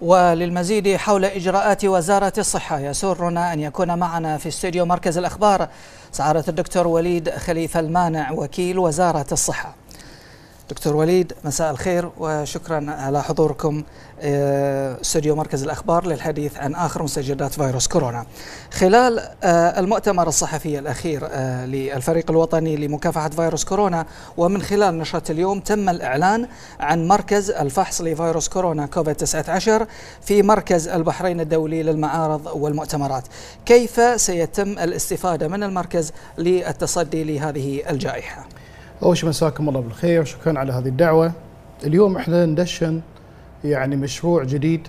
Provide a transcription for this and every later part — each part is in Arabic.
وللمزيد حول إجراءات وزارة الصحة يسرنا أن يكون معنا في استديو مركز الأخبار سعادة الدكتور وليد خليفة المانع وكيل وزارة الصحة دكتور وليد مساء الخير وشكرا على حضوركم آه، استوديو مركز الاخبار للحديث عن اخر مستجدات فيروس كورونا. خلال آه، المؤتمر الصحفي الاخير آه، للفريق الوطني لمكافحه فيروس كورونا ومن خلال نشره اليوم تم الاعلان عن مركز الفحص لفيروس كورونا كوفيد 19 في مركز البحرين الدولي للمعارض والمؤتمرات. كيف سيتم الاستفاده من المركز للتصدي لهذه الجائحه؟ أول شيء مساكم الله بالخير شكرا على هذه الدعوة اليوم احنا ندشن يعني مشروع جديد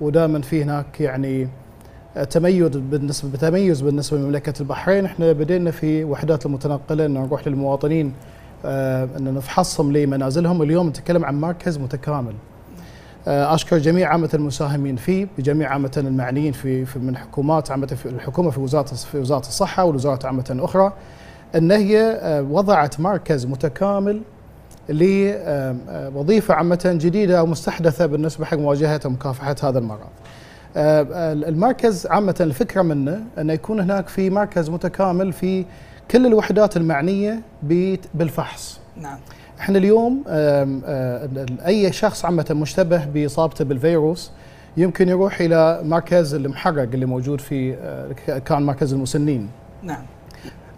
ودائما في هناك يعني تميز بالنسبة بتميز بالنسبة لمملكة البحرين احنا بدينا في وحدات المتنقلة أن نروح للمواطنين آه أن نفحصهم لمنازلهم اليوم نتكلم عن مركز متكامل آه أشكر جميع عامة المساهمين فيه بجميع عامة المعنيين في, في من حكومات عامة الحكومة في وزارة في وزارة الصحة والوزارات عامة أخرى أن هي آه، وضعت مركز متكامل لوظيفة عامة جديدة أو مستحدثة بالنسبة حق مواجهة ومكافحة هذا المرض آه، آه، المركز عامة الفكرة منه أن يكون هناك في مركز متكامل في كل الوحدات المعنية بالفحص نعم احنا اليوم اي شخص عامه مشتبه باصابته بالفيروس يمكن يروح الى مركز المحرق اللي موجود في كان مركز المسنين نعم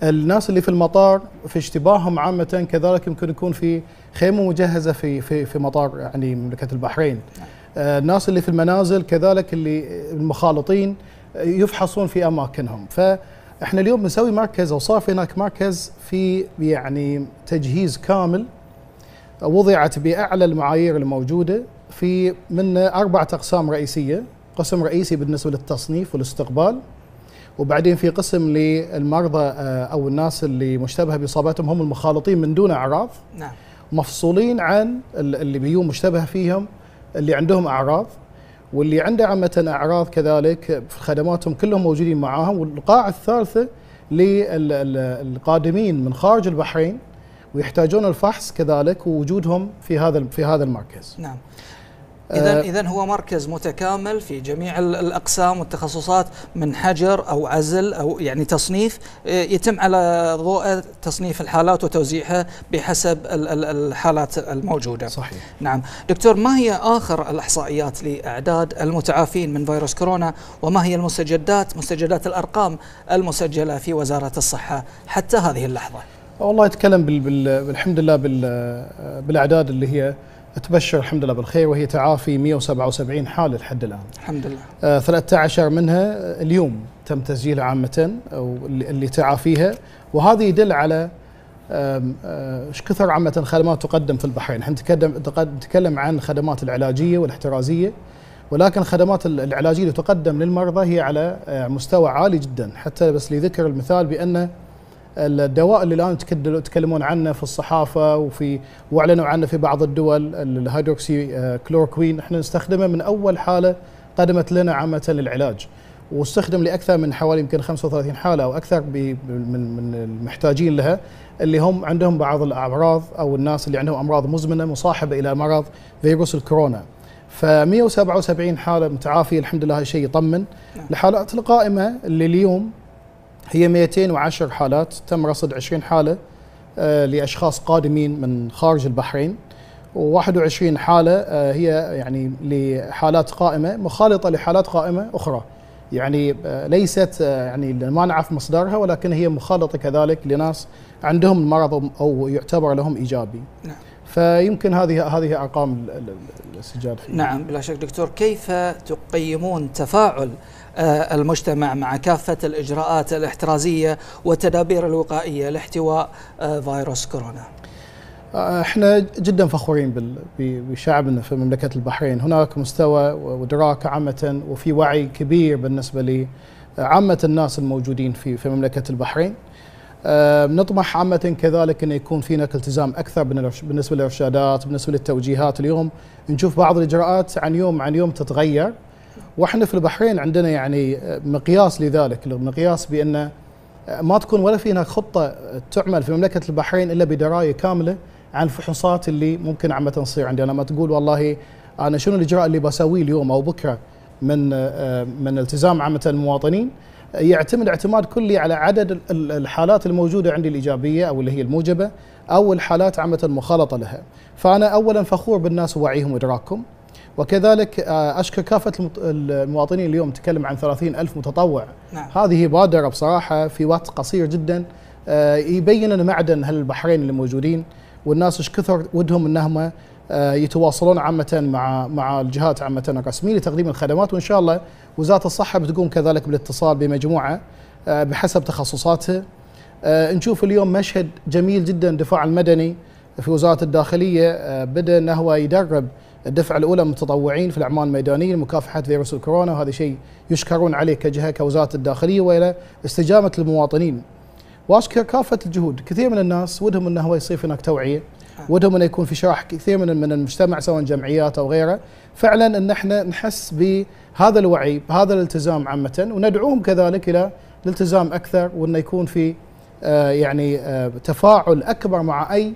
الناس اللي في المطار في اشتباههم عامة كذلك يمكن يكون في خيمة مجهزة في في في مطار يعني مملكة البحرين. نعم. آه، الناس اللي في المنازل كذلك اللي المخالطين يفحصون في اماكنهم فاحنا اليوم بنسوي مركز او صار في هناك مركز في يعني تجهيز كامل وضعت باعلى المعايير الموجوده في من اربع اقسام رئيسيه قسم رئيسي بالنسبه للتصنيف والاستقبال وبعدين في قسم للمرضى آه، او الناس اللي مشتبه باصاباتهم هم المخالطين من دون اعراض نعم مفصولين عن اللي بيوم مشتبه فيهم اللي عندهم اعراض واللي عنده عامه اعراض كذلك في خدماتهم كلهم موجودين معاهم والقاعه الثالثه للقادمين من خارج البحرين ويحتاجون الفحص كذلك ووجودهم في هذا في هذا المركز. نعم. اذا آه، اذا هو مركز متكامل في جميع الاقسام والتخصصات من حجر او عزل او يعني تصنيف آه، يتم على ضوء تصنيف الحالات وتوزيعها بحسب الحالات الموجوده. صحيح. نعم، دكتور ما هي اخر الاحصائيات لاعداد المتعافين من فيروس كورونا وما هي المستجدات مستجدات الارقام المسجله في وزاره الصحه حتى هذه اللحظه؟ والله يتكلم بالحمد لله آه، بالاعداد اللي هي تبشر الحمد لله بالخير وهي تعافي 177 حالة لحد الآن الحمد لله آه 13 منها اليوم تم تسجيلها عامة أو اللي تعافيها وهذا يدل على آه، ايش كثر عامة الخدمات تقدم في البحرين احنا نتكلم عن الخدمات العلاجية والاحترازية ولكن الخدمات العلاجية اللي تقدم للمرضى هي على آه، مستوى عالي جدا حتى بس لذكر المثال بأن الدواء اللي الان يتكلمون عنه في الصحافه وفي واعلنوا عنه في بعض الدول الهيدروكسي كلوركوين احنا نستخدمه من اول حاله قدمت لنا عامه للعلاج واستخدم لاكثر من حوالي يمكن 35 حاله او اكثر من من المحتاجين لها اللي هم عندهم بعض الاعراض او الناس اللي عندهم امراض مزمنه مصاحبه الى مرض فيروس الكورونا. ف 177 حاله متعافيه الحمد لله هذا شيء يطمن نعم. الحالات القائمه اللي اليوم هي 210 حالات تم رصد 20 حالة آه، لأشخاص قادمين من خارج البحرين و21 حالة آه، هي يعني لحالات قائمة مخالطة لحالات قائمة أخرى يعني آه، ليست يعني ما نعرف مصدرها ولكن هي مخالطة كذلك لناس عندهم المرض أو يعتبر لهم إيجابي نعم. فيمكن هذه هذه ارقام السجال فيه. نعم بلا شك دكتور كيف تقيمون تفاعل آه، المجتمع مع كافه الاجراءات الاحترازيه والتدابير الوقائيه لاحتواء آه، فيروس كورونا؟ آه، احنا جدا فخورين بشعبنا في مملكه البحرين، هناك مستوى وادراك عامه وفي وعي كبير بالنسبه لعامه الناس الموجودين في في مملكه البحرين. نطمح عامة كذلك أن يكون في هناك التزام أكثر بالنسبة للإرشادات بالنسبة للتوجيهات اليوم نشوف بعض الإجراءات عن يوم عن يوم تتغير واحنا في البحرين عندنا يعني مقياس لذلك المقياس بأن ما تكون ولا في هناك خطة تعمل في مملكة البحرين إلا بدراية كاملة عن الفحوصات اللي ممكن عامة تصير عندي لما تقول والله أنا شنو الإجراء اللي بسويه اليوم أو بكرة من من التزام عامة المواطنين يعتمد اعتماد كلي على عدد الحالات الموجوده عندي الايجابيه او اللي هي الموجبه او الحالات عامه المخالطه لها. فانا اولا فخور بالناس ووعيهم وادراكهم وكذلك آه، اشكر كافه المواطنين اليوم تكلم عن 30 الف متطوع نعم. هذه بادره بصراحه في وقت قصير جدا آه، يبين لنا معدن هالبحرين اللي موجودين والناس ايش كثر ودهم انهم آه، يتواصلون عامة مع مع الجهات عامة الرسمية لتقديم الخدمات وإن شاء الله وزارة الصحة بتقوم كذلك بالاتصال بمجموعة آه، بحسب تخصصاتها آه، نشوف اليوم مشهد جميل جدا الدفاع المدني في وزارة الداخلية بدأ أنه هو يدرب الدفعة الأولى متطوعين في الأعمال الميدانية لمكافحة فيروس الكورونا وهذا شيء يشكرون عليه كجهة كوزارة الداخلية وإلى استجابة المواطنين وأشكر كافة الجهود كثير من الناس ودهم أنه هو يصير هناك توعية ودهم انه يكون في شرح كثير من من المجتمع سواء جمعيات أو غيره فعلا أن احنا نحس بهذا الوعي بهذا الالتزام عامة وندعوهم كذلك إلى الالتزام أكثر وانه يكون في آه، يعني آه، تفاعل أكبر مع أي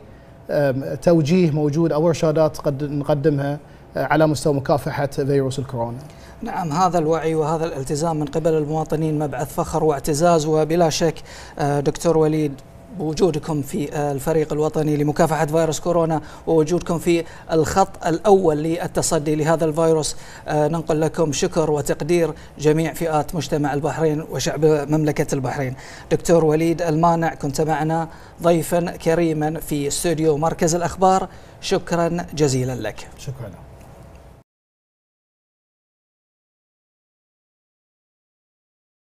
توجيه موجود أو إرشادات قد نقدمها آه، على مستوى مكافحة فيروس الكورونا نعم هذا الوعي وهذا الالتزام من قبل المواطنين مبعث فخر واعتزاز وبلا شك دكتور وليد بوجودكم في الفريق الوطني لمكافحة فيروس كورونا ووجودكم في الخط الأول للتصدي لهذا الفيروس آه، ننقل لكم شكر وتقدير جميع فئات مجتمع البحرين وشعب مملكة البحرين دكتور وليد المانع كنت معنا ضيفا كريما في استوديو مركز الأخبار شكرا جزيلا لك شكرا